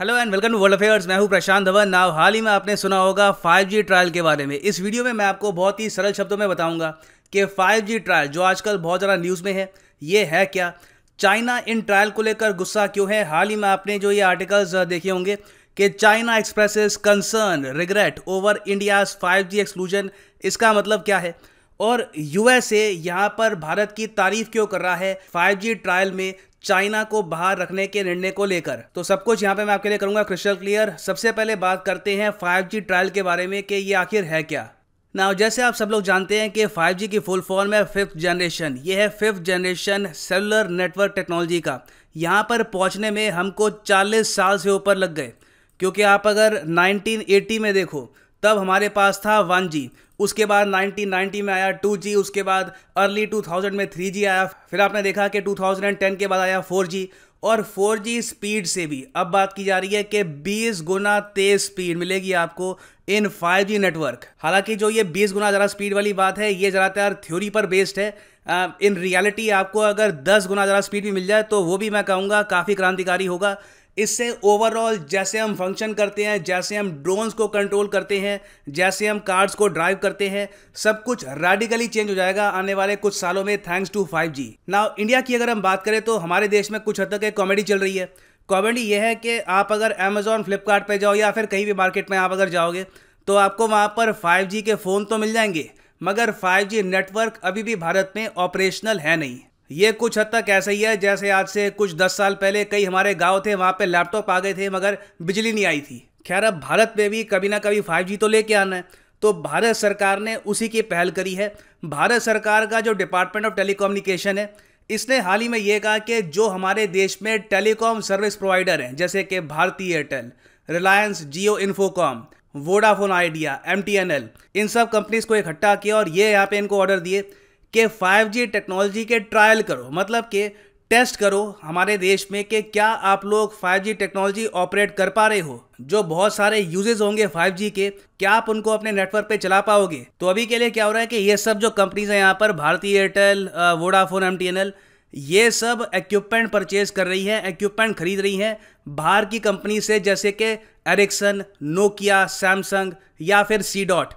Hello and welcome to world affairs मैं हूं प्रशांत धवन नाव हाल ही में आपने सुना होगा 5G ट्रायल के बारे में इस वीडियो में मैं आपको बहुत ही सरल शब्दों में बताऊंगा कि 5G ट्रायल जो आजकल बहुत ज़्यादा न्यूज़ में है ये है क्या चाइना इन ट्रायल को लेकर गुस्सा क्यों है हाल ही में आपने जो ये आर्टिकल्स देखे होंगे कि China express concern regret over India's five exclusion इसका मतलब क्या है और यूएसए यहाँ पर भारत की तारीफ क्यों कर रहा है फाइव ट्रायल में चाइना को बाहर रखने के निर्णय को लेकर तो सब कुछ यहाँ पे मैं आपके लिए करूंगा क्रिस्टल क्लियर सबसे पहले बात करते हैं फाइव ट्रायल के बारे में कि ये आखिर है क्या ना जैसे आप सब लोग जानते हैं कि 5G की फुल फॉर्म है फिफ्थ जनरेशन ये है fifth generation cellular network technology का यहाँ पर पहुँचने में हमको 40 साल से ऊपर लग गए क्योंकि आप अगर 1980 में देखो तब हमारे पास था वन जी उसके बाद 1990 में आया 2G उसके बाद अर्ली 2000 में 3G आया फिर आपने देखा कि 2010 के बाद आया 4G और 4G स्पीड से भी अब बात की जा रही है कि 20 गुना तेज स्पीड मिलेगी आपको इन 5G नेटवर्क हालांकि जो ये 20 गुना ज़्यादा स्पीड वाली बात है ये ज़्यादातर थ्योरी पर बेस्ड है इन रियलिटी आपको अगर 10 गुना ज़्यादा स्पीड भी मिल जाए तो वो भी मैं कहूँगा काफ़ी क्रांतिकारी होगा इससे ओवरऑल जैसे हम फंक्शन करते हैं जैसे हम ड्रोन्स को कंट्रोल करते हैं जैसे हम कार्ड्स को ड्राइव करते हैं सब कुछ रेडिकली चेंज हो जाएगा आने वाले कुछ सालों में thanks to 5G। Now India की अगर हम बात करें तो हमारे देश में कुछ हद तक एक कॉमेडी चल रही है कॉमेडी यह है कि आप अगर अमेजोन फ्लिपकार्ट जाओ या फिर कहीं भी मार्केट में आप अगर जाओगे तो आपको वहाँ पर फाइव के फ़ोन तो मिल जाएंगे मगर फाइव नेटवर्क अभी भी भारत में ऑपरेशनल है नहीं ये कुछ हद तक ऐसा ही है जैसे आज से कुछ दस साल पहले कई हमारे गाँव थे वहाँ पर लैपटॉप आ गए थे मगर बिजली नहीं आई थी खैर अब भारत में भी कभी ना कभी फाइव तो लेके आना है तो भारत सरकार ने उसी की पहल करी है भारत सरकार का जो डिपार्टमेंट ऑफ टेलीकोम्युनिकेशन है इसने हाल ही में ये कहा कि जो हमारे देश में टेलीकॉम सर्विस प्रोवाइडर हैं जैसे कि Bharti Airtel Reliance Jio Infocomm Vodafone Idea M इन सब कंपनीज को इकट्ठा किया और ये यहाँ पे इनको ऑर्डर दिए कि 5G टेक्नोलॉजी के ट्रायल करो मतलब कि टेस्ट करो हमारे देश में कि क्या आप लोग 5G टेक्नोलॉजी ऑपरेट कर पा रहे हो जो बहुत सारे यूजेस होंगे 5G के क्या आप उनको अपने नेटवर्क पे चला पाओगे तो अभी के लिए क्या हो रहा है कि ये सब जो कंपनीज हैं यहाँ पर भारतीय एयरटेल वोडाफोन एम ये सब इक्विपमेंट परचेज कर रही है इक्विपमेंट खरीद रही हैं बाहर की कंपनी से जैसे कि एरिक्सन नोकिया सैमसंग या फिर सी डॉट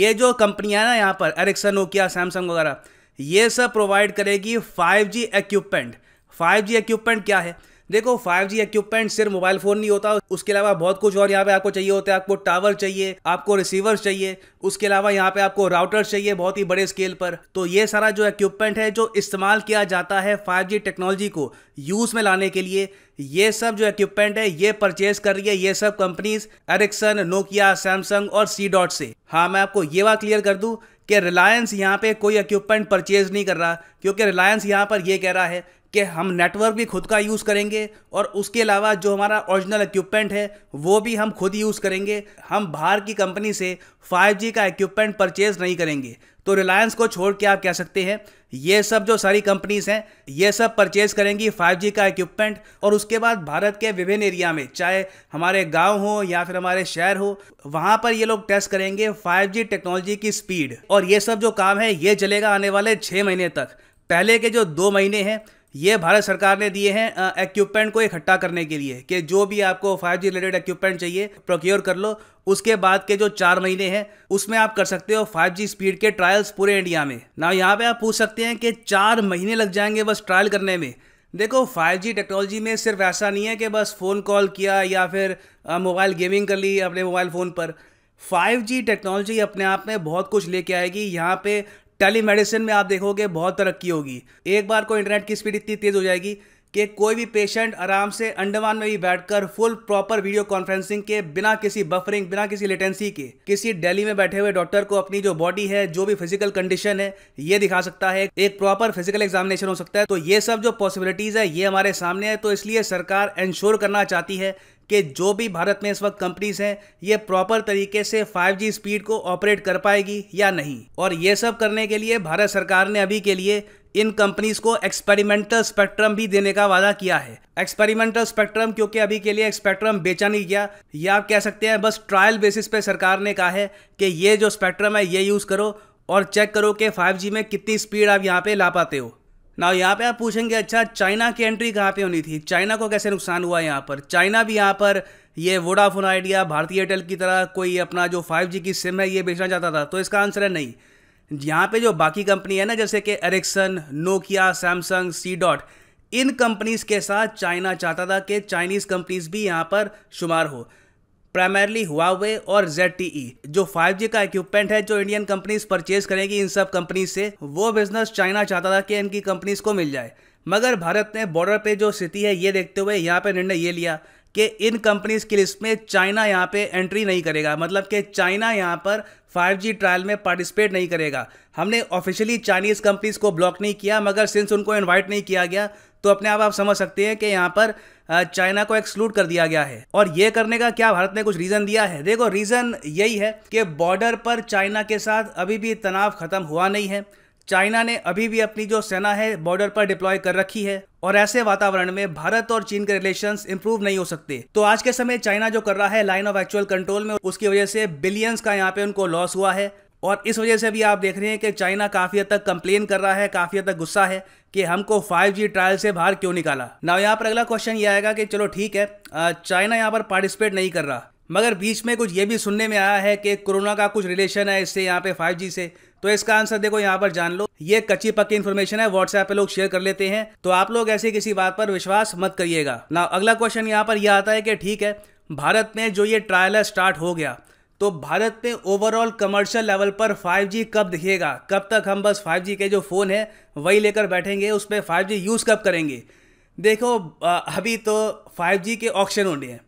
ये जो कंपनियाँ ना यहाँ पर एरिक्सन नोकिया सैमसंग वगैरह ये सब प्रोवाइड करेगी 5G इक्विपमेंट 5G इक्विपमेंट क्या है देखो 5G इक्विपमेंट सिर्फ मोबाइल फोन नहीं होता उसके अलावा बहुत कुछ और यहाँ पे आपको चाहिए होता है आपको टावर चाहिए आपको रिसीवर्स चाहिए उसके अलावा यहाँ पे आपको राउटर चाहिए बहुत ही बड़े स्केल पर तो ये सारा जो इक्विपमेंट है जो इस्तेमाल किया जाता है 5G टेक्नोलॉजी को यूज़ में लाने के लिए ये सब जो इक्विपमेंट है ये परचेज कर रही है ये सब कंपनीज एरिक्सन नोकिया सैमसंग और सी डॉट से हाँ मैं आपको ये बात क्लियर कर दूँ कि रिलायंस यहाँ पे कोई इक्विपमेंट परचेज नहीं कर रहा क्योंकि रिलायंस यहाँ पर ये कह रहा है कि हम नेटवर्क भी खुद का यूज़ करेंगे और उसके अलावा जो हमारा ओरिजिनल इक्विपमेंट है वो भी हम खुद यूज़ करेंगे हम बाहर की कंपनी से 5G का इक्विपमेंट परचेज नहीं करेंगे तो रिलायंस को छोड़ के आप कह सकते हैं ये सब जो सारी कंपनीज हैं ये सब परचेज करेंगी 5G का इक्विपमेंट और उसके बाद भारत के विभिन्न एरिया में चाहे हमारे गांव हो या फिर हमारे शहर हो वहां पर ये लोग टेस्ट करेंगे 5G टेक्नोलॉजी की स्पीड और ये सब जो काम है ये चलेगा आने वाले छः महीने तक पहले के जो दो महीने हैं ये भारत सरकार ने दिए हैं इक्विपमेंट को इकट्ठा करने के लिए कि जो भी आपको 5G रिलेटेड इक्विपमेंट चाहिए प्रोक्योर कर लो उसके बाद के जो चार महीने हैं उसमें आप कर सकते हो 5G स्पीड के ट्रायल्स पूरे इंडिया में ना यहाँ पे आप पूछ सकते हैं कि चार महीने लग जाएंगे बस ट्रायल करने में देखो 5G टेक्नोलॉजी में सिर्फ ऐसा नहीं है कि बस फ़ोन कॉल किया या फिर मोबाइल गेमिंग कर ली अपने मोबाइल फ़ोन पर 5G टेक्नोलॉजी अपने आप में बहुत कुछ लेके आएगी यहाँ पे टेलीमेडिसिन में आप देखोगे बहुत तरक्की होगी एक बार को इंटरनेट की स्पीड इतनी तेज़ हो जाएगी कि कोई भी पेशेंट आराम से अंडमान में भी बैठकर फुल प्रॉपर वीडियो कॉन्फ्रेंसिंग के बिना किसी बफरिंग बिना किसी लेटेंसी के किसी दिल्ली में बैठे हुए डॉक्टर को अपनी जो बॉडी है जो भी फिजिकल कंडीशन है ये दिखा सकता है एक प्रॉपर फिजिकल एग्जामिनेशन हो सकता है तो ये सब जो पॉसिबिलिटीज है ये हमारे सामने है तो इसलिए सरकार इंश्योर करना चाहती है कि जो भी भारत में इस वक्त कंपनीज हैं ये प्रॉपर तरीके से 5G स्पीड को ऑपरेट कर पाएगी या नहीं और ये सब करने के लिए भारत सरकार ने अभी के लिए इन कंपनीज को एक्सपेरिमेंटल स्पेक्ट्रम भी देने का वादा किया है एक्सपेरिमेंटल स्पेक्ट्रम क्योंकि अभी के लिए स्पेक्ट्रम बेचा नहीं गया या आप कह सकते हैं बस ट्रायल बेसिस पे सरकार ने कहा है कि ये जो स्पेक्ट्रम है ये यूज़ करो और चेक करो कि 5G में कितनी स्पीड आप यहाँ पे ला पाते हो ना यहाँ पे आप पूछेंगे अच्छा चाइना की एंट्री कहाँ पे होनी थी चाइना को कैसे नुकसान हुआ यहाँ पर चाइना भी यहाँ पर ये वोडाफोन आइडिया भारतीय एयरटेल की तरह कोई अपना जो 5G की सिम है ये बेचना चाहता था तो इसका आंसर है नहीं यहाँ पे जो बाकी कंपनी है ना जैसे कि Ericsson Nokia Samsung C dot इन कंपनीज़ के साथ चाइना चाहता था कि चाइनीज़ कंपनीज़ भी यहाँ पर शुमार हो प्राइमरली हुआवे और ZTE जो 5G का इक्विपमेंट है जो इंडियन कंपनीज परचेज करेंगी इन सब कंपनी से वो बिजनेस चाइना चाहता था कि इनकी कंपनीज को मिल जाए मगर भारत ने बॉर्डर पे जो स्थिति है ये देखते हुए यहाँ पे निर्णय ये लिया कि इन कंपनीज की लिस्ट में चाइना यहाँ पे एंट्री नहीं करेगा मतलब कि चाइना यहाँ पर 5G ट्रायल में पार्टिसिपेट नहीं करेगा हमने ऑफिशियली चाइनीज़ कंपनीज को ब्लॉक नहीं किया मगर सिंस उनको इनवाइट नहीं किया गया तो अपने आप आप समझ सकते हैं कि यहाँ पर चाइना को एक्सक्लूड कर दिया गया है और ये करने का क्या भारत ने कुछ रीज़न दिया है देखो रीज़न यही है कि बॉर्डर पर चाइना के साथ अभी भी तनाव ख़त्म हुआ नहीं है चाइना ने अभी भी अपनी जो सेना है बॉर्डर पर डिप्लॉय कर रखी है और ऐसे वातावरण में भारत और चीन के रिलेशंस इंप्रूव नहीं हो सकते तो आज के समय चाइना जो कर रहा है लाइन ऑफ एक्चुअल कंट्रोल में उसकी वजह से बिलियंस का यहाँ पे उनको लॉस हुआ है और इस वजह से भी आप देख रहे हैं कि चाइना काफ़ी हद तक कंप्लेन कर रहा है काफ़ी हद तक गुस्सा है कि हमको 5G ट्रायल से बाहर क्यों निकाला ना यहाँ पर अगला क्वेश्चन ये आएगा कि चलो ठीक है चाइना यहाँ पर पार्टिसिपेट नहीं कर रहा मगर बीच में कुछ ये भी सुनने में आया है कि कोरोना का कुछ रिलेशन है इससे यहाँ पे 5G से तो इसका आंसर देखो यहाँ पर जान लो ये कच्ची पक्की इन्फॉर्मेशन है व्हाट्सएप पे लोग शेयर कर लेते हैं तो आप लोग ऐसे किसी बात पर विश्वास मत करिएगा ना अगला क्वेश्चन यहाँ पर यह आता है कि ठीक है भारत में जो ये ट्रायल है स्टार्ट हो गया तो भारत में ओवरऑल कमर्शियल लेवल पर 5G कब दिखेगा कब तक हम बस 5G के जो फ़ोन है वही लेकर बैठेंगे उस पर फाइव यूज़ कब करेंगे देखो अभी तो 5G के ऑक्शन होने हैं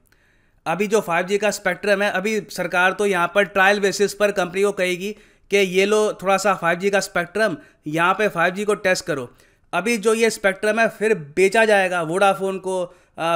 अभी जो 5G का स्पेक्ट्रम है अभी सरकार तो यहाँ पर ट्रायल बेसिस पर कंपनी को कहेगी कि ये लो थोड़ा सा 5G का स्पेक्ट्रम यहाँ पे 5G को टेस्ट करो अभी जो ये स्पेक्ट्रम है फिर बेचा जाएगा वोडाफोन को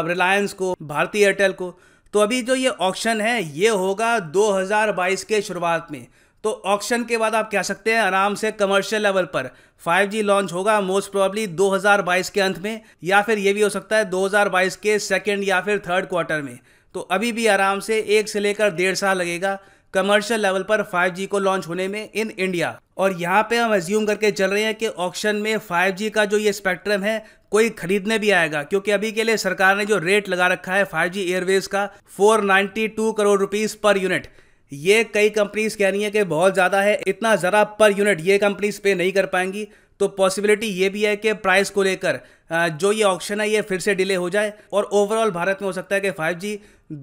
रिलायंस को भारतीय एयरटेल को तो अभी जो ये ऑक्शन है ये होगा 2022 के शुरुआत में तो ऑक्शन के बाद आप कह सकते हैं आराम से कमर्शियल लेवल पर 5G लॉन्च होगा मोस्ट प्रॉब्ली 2022 के अंत में या फिर ये भी हो सकता है 2022 के सेकेंड या फिर थर्ड क्वार्टर में तो अभी भी आराम से एक से लेकर डेढ़ साल लगेगा कमर्शियल लेवल पर 5G को लॉन्च होने में इन इंडिया और यहाँ पे हम एज्यूम करके चल रहे हैं कि ऑक्शन में 5G का जो ये स्पेक्ट्रम है कोई खरीदने भी आएगा क्योंकि अभी के लिए सरकार ने जो रेट लगा रखा है फाइव जी एयरवेज का four two crore rupees per unit ये कई कंपनीज कह रही हैं कि बहुत ज़्यादा है इतना ज़रा पर यूनिट ये कंपनीज पे नहीं कर पाएंगी तो पॉसिबिलिटी ये भी है कि प्राइस को लेकर जो ये ऑप्शन है ये फिर से डिले हो जाए और ओवरऑल भारत में हो सकता है कि फाइव जी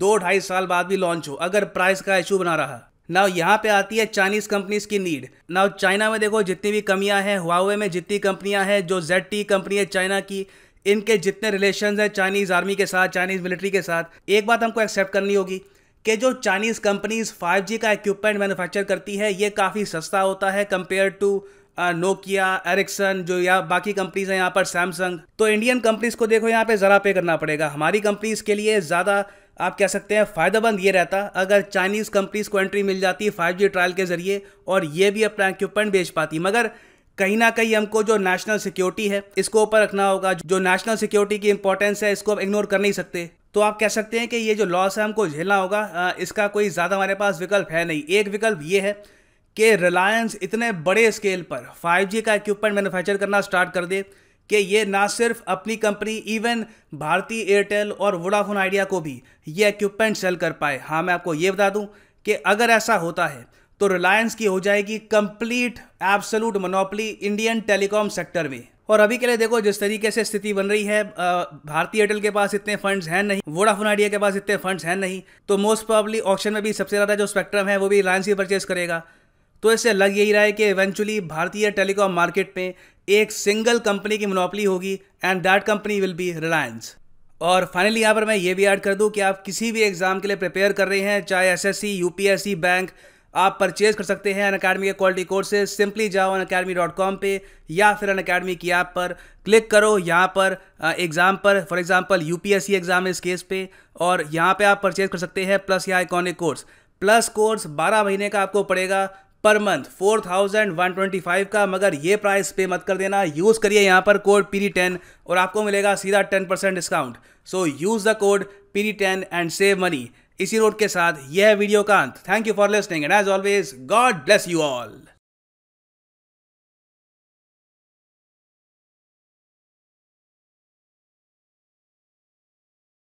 दो ढाई साल बाद भी लॉन्च हो अगर प्राइस का इशू बना रहा नाउ यहाँ पे आती है चाइनीज़ कंपनीज़ की नीड नाउ चाइना में देखो जितनी भी कमियाँ हैं हुआवे में जितनी कंपनियाँ हैं जो जेड टी कंपनी है चाइना की इनके जितने रिलेशन हैं चाइनीज़ आर्मी के साथ चाइनीज़ मिलिट्री के साथ एक बात हमको एक्सेप्ट करनी होगी कि जो चाइनीज़ कंपनीज़ जी का इक्विपमेंट मैनुफैक्चर करती है ये काफ़ी सस्ता होता है कंपेयर टू नोकिया एरिक्सन जो या बाकी कंपनीज़ हैं यहाँ पर सैमसंग तो इंडियन कंपनीज़ को देखो यहाँ पे ज़रा पे करना पड़ेगा हमारी कंपनीज़ के लिए ज़्यादा आप कह सकते हैं फ़ायदेमंद ये रहता अगर चाइनीज़ कंपनीज़ को एंट्री मिल जाती फाइव जी ट्रायल के ज़रिए और ये भी अपना इक्विपमेंट बेच पाती मगर कहीं ना कहीं हमको जो नेशनल सिक्योरिटी है इसको ऊपर रखना होगा जो नेशनल सिक्योरिटी की इंपॉर्टेंस है इसको आप इग्नोर कर नहीं सकते तो आप कह सकते हैं कि ये जो लॉस है हमको झेलना होगा इसका कोई ज़्यादा हमारे पास विकल्प है नहीं एक विकल्प ये है कि रिलायंस इतने बड़े स्केल पर 5G का इक्विपमेंट मैन्युफैक्चर करना स्टार्ट कर दे कि ये ना सिर्फ अपनी कंपनी इवन भारतीय एयरटेल और वोडाफोन आइडिया को भी ये इक्विपमेंट सेल कर पाए हाँ मैं आपको ये बता दूं कि अगर ऐसा होता है तो रिलायंस की हो जाएगी complete absolute monopoly Indian telecom sector में और अभी के लिए देखो जिस तरीके से स्थिति बन रही है भारतीय एयरटेल के पास इतने फंड्स हैं नहीं वोडाफोन आइडिया के पास इतने फंड्स हैं नहीं तो मोस्ट प्रॉब्ली ऑप्शन में भी सबसे ज़्यादा जो स्पेक्ट्रम है वो भी रिलायंस ही परचेज करेगा तो इससे लग यही रहा है कि इवेंचुअली भारतीय टेलीकॉम मार्केट में एक सिंगल कंपनी की मोनोपली होगी and that company will be Reliance और फाइनली यहाँ पर मैं ये भी ऐड कर दूँ कि आप किसी भी एग्ज़ाम के लिए प्रिपेयर कर रहे हैं चाहे एस एस सी बैंक आप परचेज कर सकते हैं अन अकेडमी के क्वालिटी कोर्सेज सिंपली जाओ अन अकेडमी डॉट कॉम पर या फिर अन अकेडमी की ऐप पर क्लिक करो यहाँ पर एग्ज़ाम पर for example U P S C exam है इस केस पे और यहाँ पे आप परचेज कर सकते हैं प्लस या आइकॉनिक कोर्स प्लस कोर्स 12 महीने का आपको पड़ेगा per month four thousand one twenty five का मगर ये प्राइस पे मत कर देना यूज़ करिए यहाँ पर कोड पीरी टेन और आपको मिलेगा सीधा ten percent discount so use the code piri ten and save money इसी रोड के साथ यह वीडियो का अंत thank you for listening and as always God bless you all